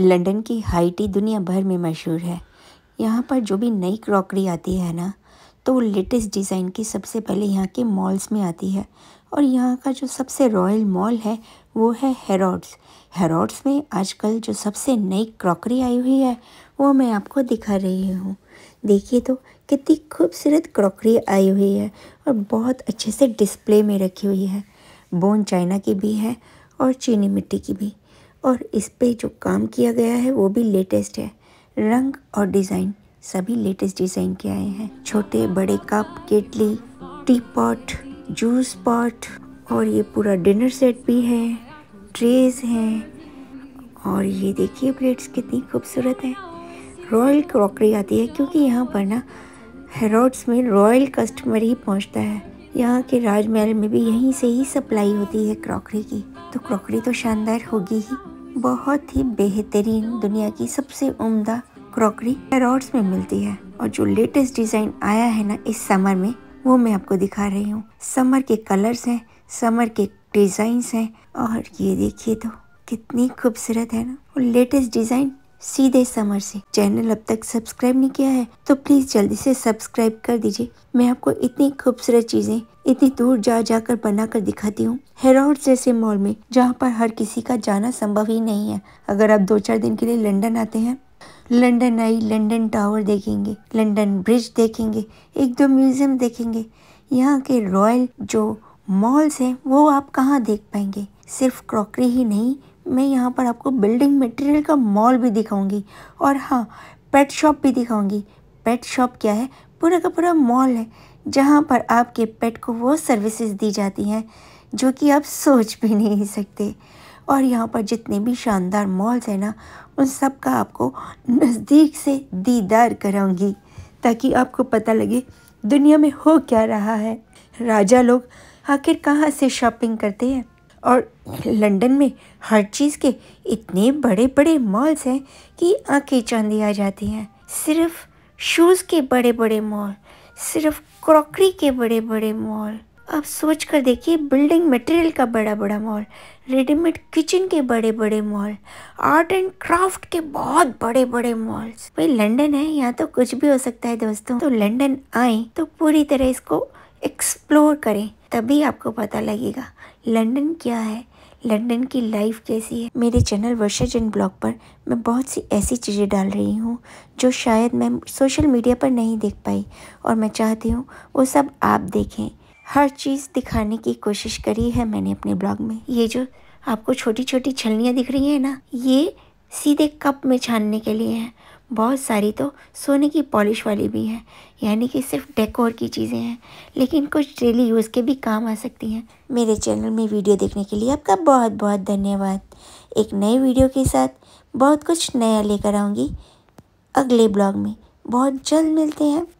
London की high tea दुनिया भर में मशहूर है यहाँ पर जो भी नई क्रॉकरी आती है ना तो वो लेटेस्ट डिज़ाइन की सबसे पहले यहाँ के मॉल्स में आती है और यहाँ का जो सबसे रॉयल मॉल है वो है हेरोड्स हेरोड्स में आजकल जो सबसे नई क्रॉकरी आई हुई है वो मैं आपको दिखा रही हूँ देखिए तो कितनी खूबसूरत क्रॉकरी आई हुई है और बहुत अच्छे से डिस्प्ले में रखी हुई है बोन चाइना की भी है और चीनी मिट्टी की भी और इस पे जो काम किया गया है वो भी लेटेस्ट है रंग और डिज़ाइन सभी लेटेस्ट डिज़ाइन के आए हैं छोटे बड़े cup kettle tea pot juice pot और ये पूरा डिनर सेट भी है ट्रेज हैं और ये देखिए प्लेट्स कितनी खूबसूरत है रॉयल क्रॉकरी आती है क्योंकि यहाँ पर ना हेरोड्स में रॉयल कस्टमर ही पहुँचता है यहाँ के राजमहल में भी यहीं से ही सप्लाई होती है क्रॉकरी की तो क्रॉकरी तो शानदार होगी ही बहुत ही बेहतरीन दुनिया की सबसे उम्दा क्रॉकरी रॉड्स में मिलती है और जो लेटेस्ट डिज़ाइन आया है ना इस समर में वो मैं आपको दिखा रही हूँ समर के कलर्स हैं समर के डिजाइन हैं और ये देखिए तो कितनी खूबसूरत है ना और लेटेस्ट डिज़ाइन सीधे समर से चैनल अब तक सब्सक्राइब नहीं किया है तो प्लीज़ जल्दी से सब्सक्राइब कर दीजिए मैं आपको इतनी खूबसूरत चीज़ें इतनी दूर जा जाकर बना कर दिखाती हूँ हेरोड जैसे मॉल में जहाँ पर हर किसी का जाना संभव ही नहीं है अगर आप दो चार दिन के लिए लंदन आते हैं लंदन आई लंदन टावर देखेंगे लंदन ब्रिज देखेंगे एक दो म्यूज़ियम देखेंगे यहाँ के रॉयल जो मॉल्स हैं वो आप कहाँ देख पाएंगे सिर्फ क्रॉकरी ही नहीं मैं यहाँ पर आपको बिल्डिंग मटेरियल का मॉल भी दिखाऊंगी और हाँ पेट शॉप भी दिखाऊंगी पेट शॉप क्या है पूरा का पूरा मॉल है जहाँ पर आपके पेट को वो सर्विसेज दी जाती हैं जो कि आप सोच भी नहीं सकते और यहाँ पर जितने भी शानदार मॉल्स हैं ना उन सब का आपको नज़दीक से दीदार कराऊंगी ताकि आपको पता लगे दुनिया में हो क्या रहा है राजा लोग आखिर कहाँ से शॉपिंग करते हैं और लंदन में हर चीज़ के इतने बड़े बड़े मॉल्स हैं कि आंखें चांदी आ जाती हैं सिर्फ शूज़ के बड़े बड़े मॉल सिर्फ क्रॉकरी के बड़े बड़े मॉल आप सोच कर देखिए बिल्डिंग मटेरियल का बड़ा बड़ा मॉल रेडीमेड किचन के बड़े बड़े मॉल आर्ट एंड क्राफ्ट के बहुत बड़े बड़े मॉल्स भाई लंदन है यहाँ तो कुछ भी हो सकता है दोस्तों तो लंदन आए तो पूरी तरह इसको एक्सप्लोर करें तभी आपको पता लगेगा लंदन क्या है लंदन की लाइफ कैसी है मेरे चैनल वर्षा जन ब्लॉग पर मैं बहुत सी ऐसी चीज़ें डाल रही हूँ जो शायद मैं सोशल मीडिया पर नहीं देख पाई और मैं चाहती हूँ वो सब आप देखें हर चीज़ दिखाने की कोशिश करी है मैंने अपने ब्लॉग में ये जो आपको छोटी छोटी छलनियाँ दिख रही हैं ना ये सीधे कप में छानने के लिए है बहुत सारी तो सोने की पॉलिश वाली भी हैं यानी कि सिर्फ डेकोर की चीज़ें हैं लेकिन कुछ डेली यूज़ के भी काम आ सकती हैं मेरे चैनल में वीडियो देखने के लिए आपका बहुत बहुत धन्यवाद एक नए वीडियो के साथ बहुत कुछ नया लेकर आऊँगी अगले ब्लॉग में बहुत जल्द मिलते हैं